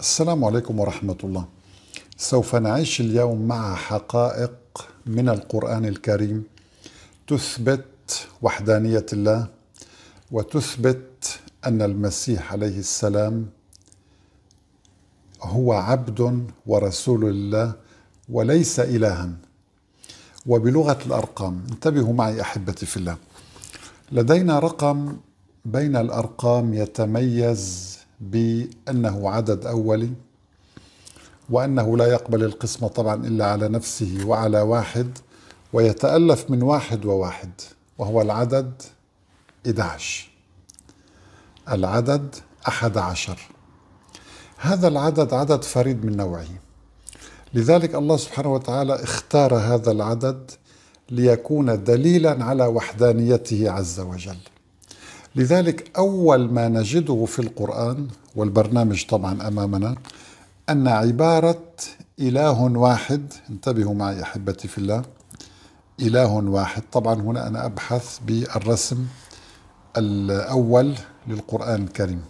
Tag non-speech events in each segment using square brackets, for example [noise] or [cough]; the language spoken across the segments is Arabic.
السلام عليكم ورحمة الله. سوف نعيش اليوم مع حقائق من القرآن الكريم تثبت وحدانية الله وتثبت أن المسيح عليه السلام هو عبد ورسول الله وليس إلها وبلغة الأرقام انتبهوا معي أحبتي في الله لدينا رقم بين الأرقام يتميز بأنه عدد أولي وأنه لا يقبل القسمة طبعا إلا على نفسه وعلى واحد ويتألف من واحد وواحد وهو العدد 11 العدد 11 هذا العدد عدد فريد من نوعه لذلك الله سبحانه وتعالى اختار هذا العدد ليكون دليلا على وحدانيته عز وجل لذلك أول ما نجده في القرآن والبرنامج طبعا أمامنا أن عبارة إله واحد انتبهوا معي أحبتي في الله إله واحد طبعا هنا أنا أبحث بالرسم الأول للقرآن الكريم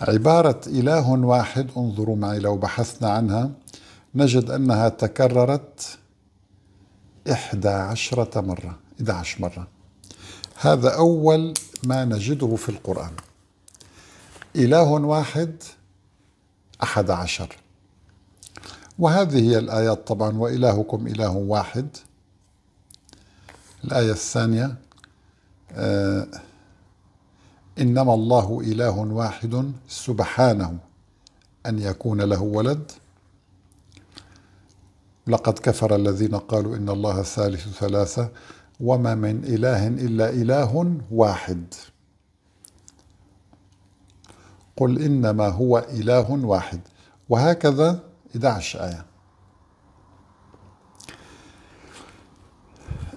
عبارة إله واحد انظروا معي لو بحثنا عنها نجد أنها تكررت إحدى عشرة مرة 11 مرة هذا أول ما نجده في القرآن إله واحد أحد عشر وهذه هي الآيات طبعا وإلهكم إله واحد الآية الثانية آه إنما الله إله واحد سبحانه أن يكون له ولد لقد كفر الذين قالوا إن الله ثالث ثلاثة وما من إله إلا إله واحد قل إنما هو إله واحد وهكذا 11 آية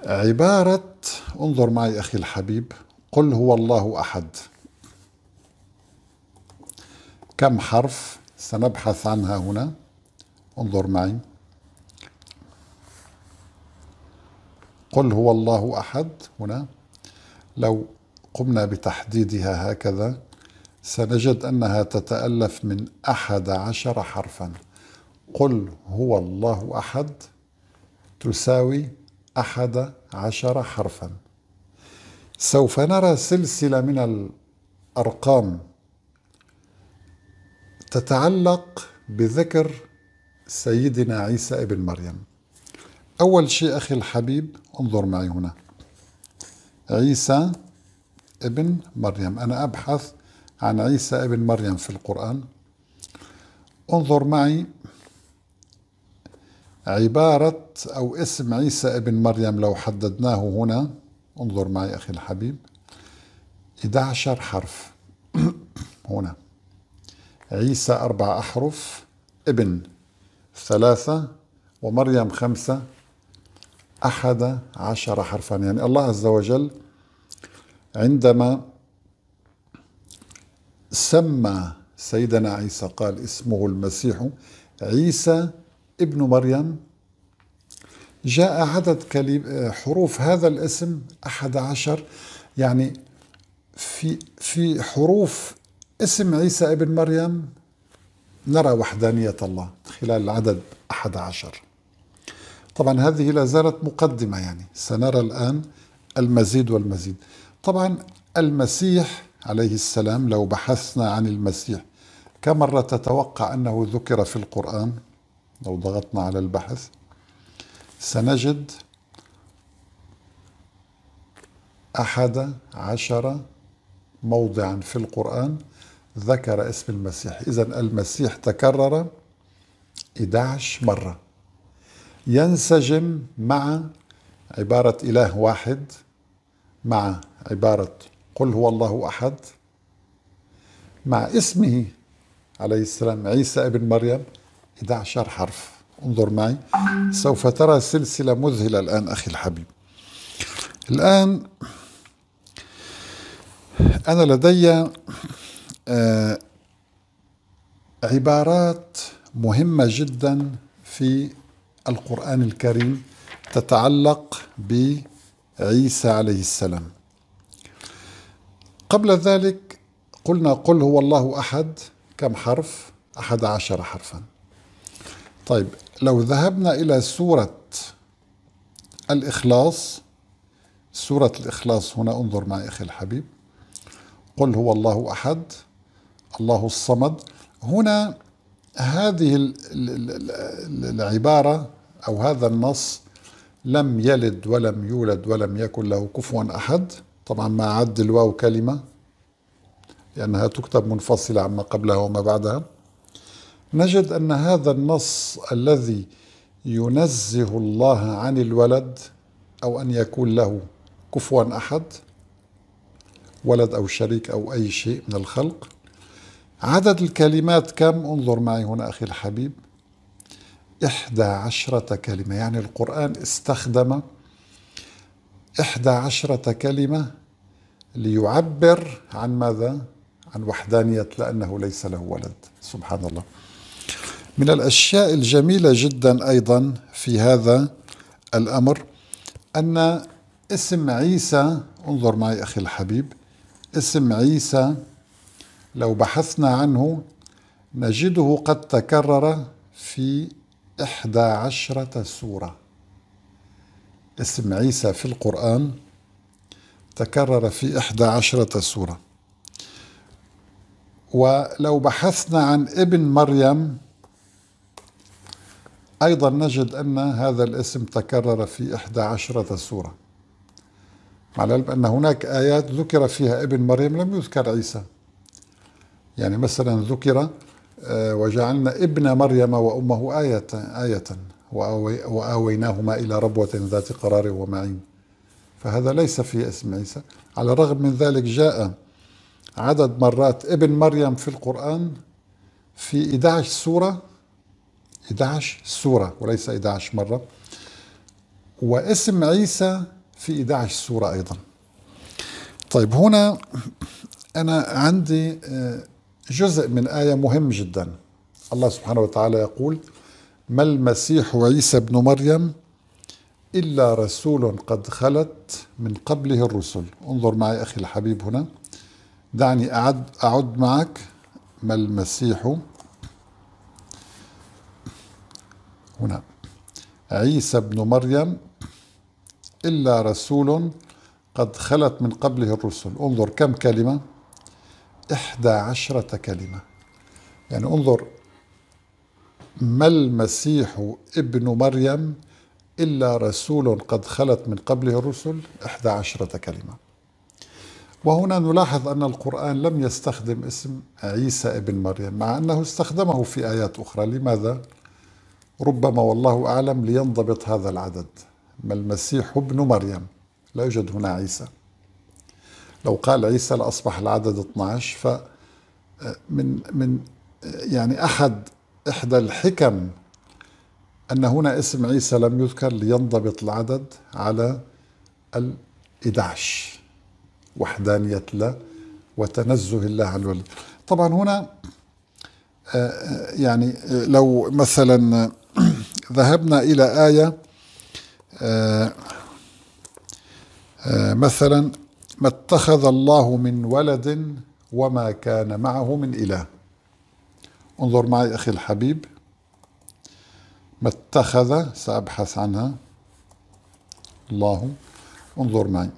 عبارة انظر معي أخي الحبيب قل هو الله أحد كم حرف سنبحث عنها هنا انظر معي قل هو الله احد هنا لو قمنا بتحديدها هكذا سنجد انها تتالف من احد عشر حرفا قل هو الله احد تساوي احد عشر حرفا سوف نرى سلسله من الارقام تتعلق بذكر سيدنا عيسى ابن مريم أول شيء أخي الحبيب انظر معي هنا عيسى ابن مريم أنا أبحث عن عيسى ابن مريم في القرآن انظر معي عبارة أو اسم عيسى ابن مريم لو حددناه هنا انظر معي أخي الحبيب 11 حرف [clears throat] هنا عيسى أربع أحرف ابن ثلاثة ومريم خمسة أحد عشر حرفا يعني الله عز وجل عندما سمى سيدنا عيسى قال اسمه المسيح عيسى ابن مريم جاء عدد حروف هذا الاسم أحد عشر يعني في في حروف اسم عيسى ابن مريم نرى وحدانية الله خلال العدد أحد عشر طبعا هذه لا زالت مقدمة يعني سنرى الآن المزيد والمزيد طبعا المسيح عليه السلام لو بحثنا عن المسيح كم مرة تتوقع أنه ذكر في القرآن لو ضغطنا على البحث سنجد أحد عشر موضعا في القرآن ذكر اسم المسيح إذا المسيح تكرر 11 مرة ينسجم مع عبارة إله واحد مع عبارة قل هو الله أحد مع اسمه عليه السلام عيسى ابن مريم 11 حرف انظر معي سوف ترى سلسلة مذهلة الآن أخي الحبيب الآن أنا لدي آه، عبارات مهمة جدا في القرآن الكريم تتعلق بعيسى عليه السلام قبل ذلك قلنا قل هو الله أحد كم حرف أحد عشر حرفا طيب لو ذهبنا إلى سورة الإخلاص سورة الإخلاص هنا انظر معي أخي الحبيب قل هو الله أحد الله الصمد هنا هذه العبارة أو هذا النص لم يلد ولم يولد ولم يكن له كفوا أحد طبعا ما عد الواو كلمة لأنها تكتب منفصلة عما قبلها وما بعدها نجد أن هذا النص الذي ينزه الله عن الولد أو أن يكون له كفوا أحد ولد أو شريك أو أي شيء من الخلق عدد الكلمات كم انظر معي هنا أخي الحبيب إحدى عشرة كلمة يعني القرآن استخدم إحدى عشرة كلمة ليعبر عن ماذا؟ عن وحدانية لأنه ليس له ولد سبحان الله من الأشياء الجميلة جدا أيضا في هذا الأمر أن اسم عيسى انظر معي أخي الحبيب اسم عيسى لو بحثنا عنه نجده قد تكرر في إحدى عشرة سورة اسم عيسى في القرآن تكرر في إحدى عشرة سورة ولو بحثنا عن ابن مريم أيضا نجد أن هذا الاسم تكرر في إحدى عشرة سورة مع العلم أن هناك آيات ذكر فيها ابن مريم لم يذكر عيسى يعني مثلا ذكر آه، وجعلنا ابن مريم وأمه آية آية وآويناهما إلى ربوة ذات قرار ومعين فهذا ليس في اسم عيسى على الرغم من ذلك جاء عدد مرات ابن مريم في القرآن في 11 سورة 11 سورة وليس 11 مرة واسم عيسى في 11 سورة أيضا طيب هنا أنا عندي آه، جزء من آية مهم جدا الله سبحانه وتعالى يقول ما المسيح عيسى ابن مريم إلا رسول قد خلت من قبله الرسل انظر معي أخي الحبيب هنا دعني أعد, أعد معك ما المسيح هنا عيسى ابن مريم إلا رسول قد خلت من قبله الرسل انظر كم كلمة إحدى عشرة كلمة يعني انظر ما المسيح ابن مريم إلا رسول قد خلت من قبله الرسل إحدى عشرة كلمة وهنا نلاحظ أن القرآن لم يستخدم اسم عيسى ابن مريم مع أنه استخدمه في آيات أخرى لماذا؟ ربما والله أعلم لينضبط هذا العدد ما المسيح ابن مريم لا يوجد هنا عيسى لو قال عيسى لأصبح العدد 12 ف آه، من من آه، يعني أحد إحدى الحكم أن هنا اسم عيسى لم يذكر لينضبط العدد على ال 11 وحدانية الله وتنزه الله عن الولي طبعا هنا آه، يعني لو مثلا [clears throat] ذهبنا إلى آية مثلا ما اتخذ الله من ولد وما كان معه من إله انظر معي أخي الحبيب ما اتخذ سأبحث عنها الله انظر معي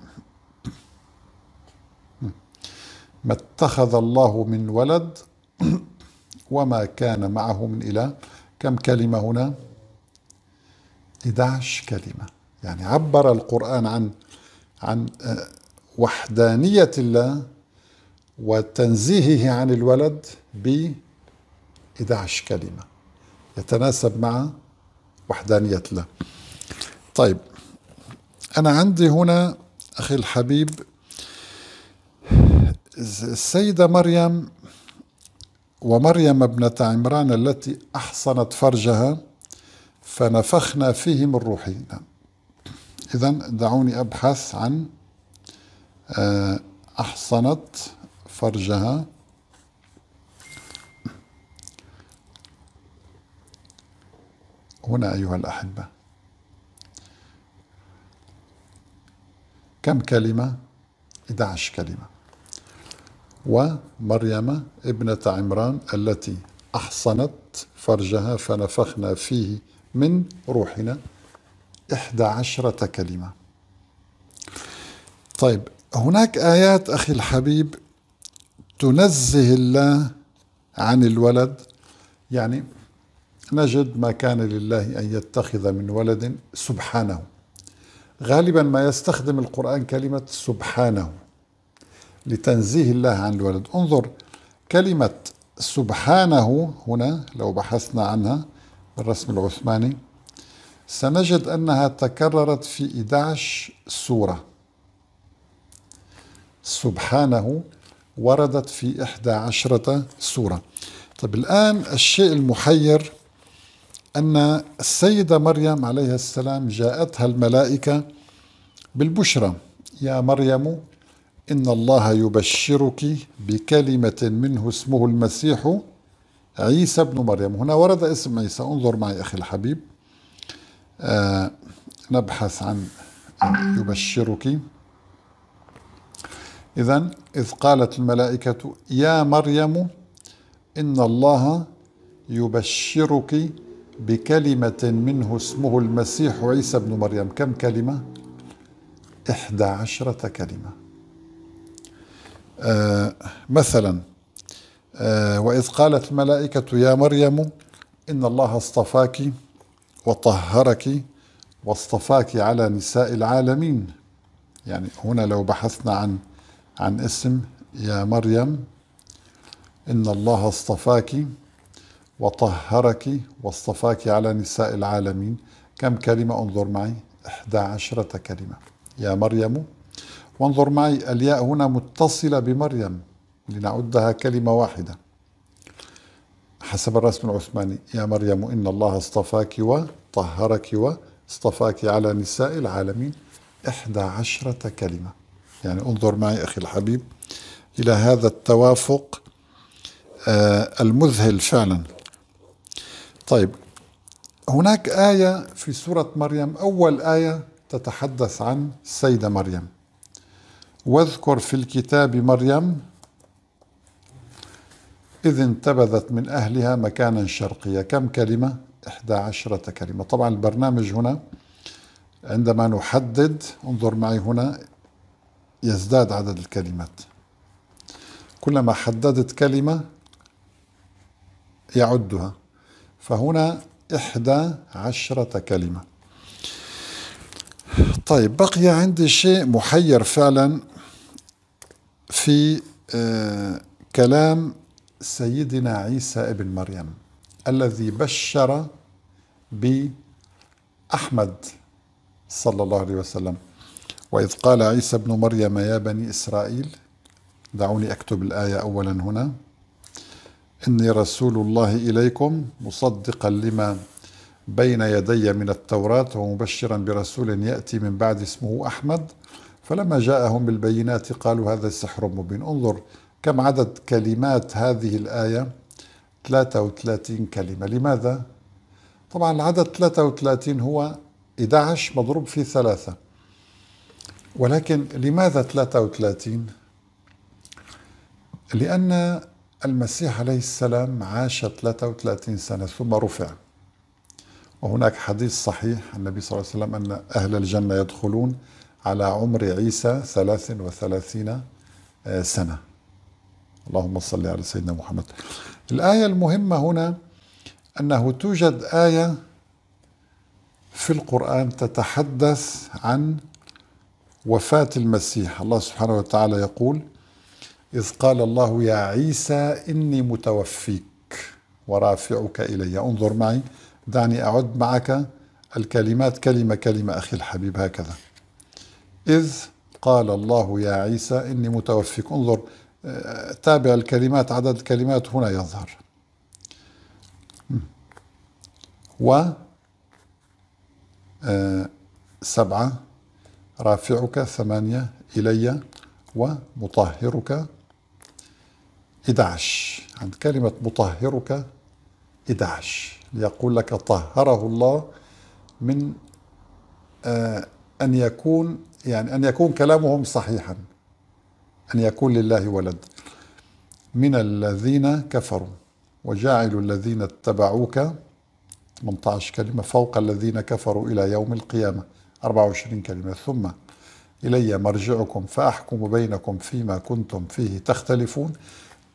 ما اتخذ الله من ولد وما كان معه من إله كم كلمة هنا 11 كلمة يعني عبر القرآن عن عن آه، وحدانية الله وتنزيهه عن الولد ب 11 كلمة يتناسب مع وحدانية الله طيب أنا عندي هنا أخي الحبيب السيدة مريم ومريم ابنة عمران التي أحصنت فرجها فنفخنا فيه من روحنا إذا دعوني أبحث عن آه، أحصنت فرجها هنا أيها الأحبة كم كلمة؟ 11 كلمة ومريم ابنة عمران التي أحصنت فرجها فنفخنا فيه من روحنا 11 كلمة طيب هناك آيات أخي الحبيب تنزه الله عن الولد يعني نجد ما كان لله أن يتخذ من ولد سبحانه غالبا ما يستخدم القرآن كلمة سبحانه لتنزيه الله عن الولد انظر كلمة سبحانه هنا لو بحثنا عنها بالرسم العثماني سنجد أنها تكررت في 11 سورة سبحانه وردت في إحدى عشرة سورة طيب الآن الشيء المحير أن السيدة مريم عليها السلام جاءتها الملائكة بالبشرى يا مريم إن الله يبشرك بكلمة منه اسمه المسيح عيسى ابن مريم هنا ورد اسم عيسى انظر معي أخي الحبيب آه نبحث عن يبشرك إذا إذ قالت الملائكة يا مريم إن الله يبشرك بكلمة منه اسمه المسيح عيسى بن مريم كم كلمة؟ إحدى عشرة كلمة آه مثلا آه وإذ قالت الملائكة يا مريم إن الله اصطفاك وطهرك واصطفاك على نساء العالمين يعني هنا لو بحثنا عن عن اسم يا مريم إن الله اصطفاك وطهرك واصطفاك على نساء العالمين كم كلمة انظر معي إحدى عشرة كلمة يا مريم وانظر معي الياء هنا متصلة بمريم لنعدها كلمة واحدة حسب الرسم العثماني يا مريم إن الله اصطفاك وطهرك واصطفاك على نساء العالمين إحدى عشرة كلمة يعني انظر معي أخي الحبيب إلى هذا التوافق آه، المذهل فعلا طيب هناك آية في سورة مريم أول آية تتحدث عن السيدة مريم واذكر في الكتاب مريم إذ انتبذت من أهلها مكانا شرقيا كم كلمة؟ إحدى عشرة كلمة طبعا البرنامج هنا عندما نحدد انظر معي هنا يزداد عدد الكلمات كلما حددت كلمة يعدها فهنا إحدى عشرة كلمة طيب بقي عندي شيء محير فعلا في آه، كلام سيدنا عيسى ابن مريم الذي بشر بأحمد صلى الله عليه وسلم وإذ قال عيسى ابن مريم يا بني إسرائيل دعوني أكتب الآية أولا هنا إني رسول الله إليكم مصدقا لما بين يدي من التوراة ومبشرا برسول يأتي من بعد اسمه أحمد فلما جاءهم بالبينات قالوا هذا سحر مبين انظر كم عدد كلمات هذه الآية 33 كلمة لماذا؟ طبعا العدد 33 هو 11 مضروب في ثلاثة ولكن لماذا 33 لأن المسيح عليه السلام عاش 33 سنة ثم رفع وهناك حديث صحيح النبي صلى الله عليه وسلم أن أهل الجنة يدخلون على عمر عيسى 33 آه، سنة اللهم صل على سيدنا محمد الآية المهمة هنا أنه توجد آية في القرآن تتحدث عن وفاة المسيح الله سبحانه وتعالى يقول إذ قال الله يا عيسى إني متوفيك ورافعك إلي انظر معي دعني أعد معك الكلمات كلمة كلمة أخي الحبيب هكذا إذ قال الله يا عيسى إني متوفيك انظر تابع الكلمات عدد الكلمات هنا يظهر و آه، سبعة رافعك ثمانية إلي ومطهرك 11 عند كلمة مطهرك 11 ليقول لك طهره الله من آه، أن يكون يعني أن يكون كلامهم صحيحا أن يكون لله ولد من الذين كفروا وجعلوا الذين اتبعوك 18 كلمة فوق الذين كفروا إلى يوم القيامة 24 كلمة ثم إلي مرجعكم فأحكم بينكم فيما كنتم فيه تختلفون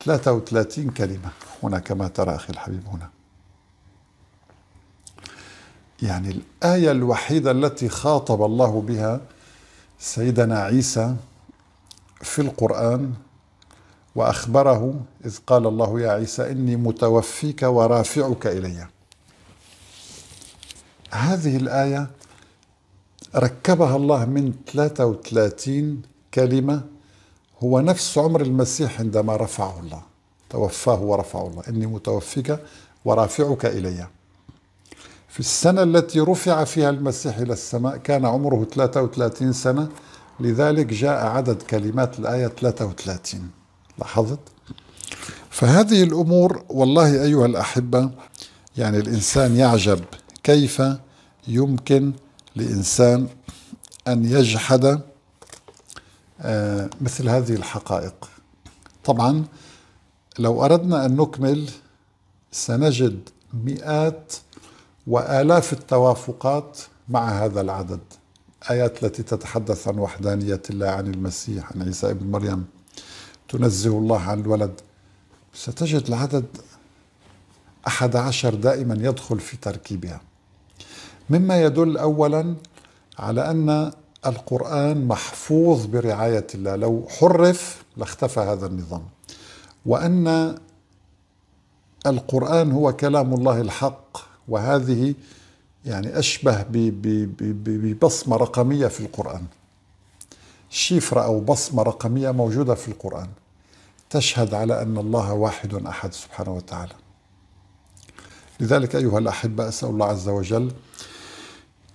33 كلمة هنا كما ترى أخي الحبيب هنا يعني الآية الوحيدة التي خاطب الله بها سيدنا عيسى في القرآن وأخبره إذ قال الله يا عيسى إني متوفيك ورافعك إلي هذه الآية ركبها الله من 33 كلمة هو نفس عمر المسيح عندما رفعه الله توفاه ورفعه الله إني متوفيك ورافعك إلي في السنة التي رفع فيها المسيح إلى السماء كان عمره 33 سنة لذلك جاء عدد كلمات الآية 33 لاحظت؟ فهذه الأمور والله أيها الأحبة يعني الإنسان يعجب كيف يمكن لإنسان أن يجحد آه، مثل هذه الحقائق طبعا لو أردنا أن نكمل سنجد مئات وآلاف التوافقات مع هذا العدد آيات التي تتحدث عن وحدانية الله عن المسيح عن عيسى ابن مريم تنزه الله عن الولد ستجد العدد أحد عشر دائما يدخل في تركيبها مما يدل اولا على ان القرآن محفوظ برعاية الله لو حرف لاختفى هذا النظام وأن القرآن هو كلام الله الحق وهذه يعني أشبه ببصمة رقمية في القرآن شفرة أو بصمة رقمية موجودة في القرآن تشهد على أن الله واحد أحد سبحانه وتعالى لذلك أيها الأحبة أسأل الله عز وجل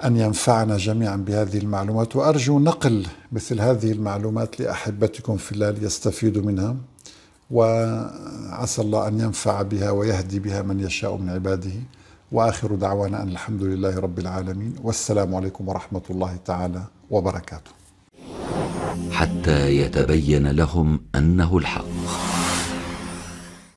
أن ينفعنا جميعا بهذه المعلومات وأرجو نقل مثل هذه المعلومات لأحبتكم في الله ليستفيدوا منها وعسى الله أن ينفع بها ويهدي بها من يشاء من عباده وآخر دعوانا أن الحمد لله رب العالمين والسلام عليكم ورحمة الله تعالى وبركاته حتى يتبين لهم أنه الحق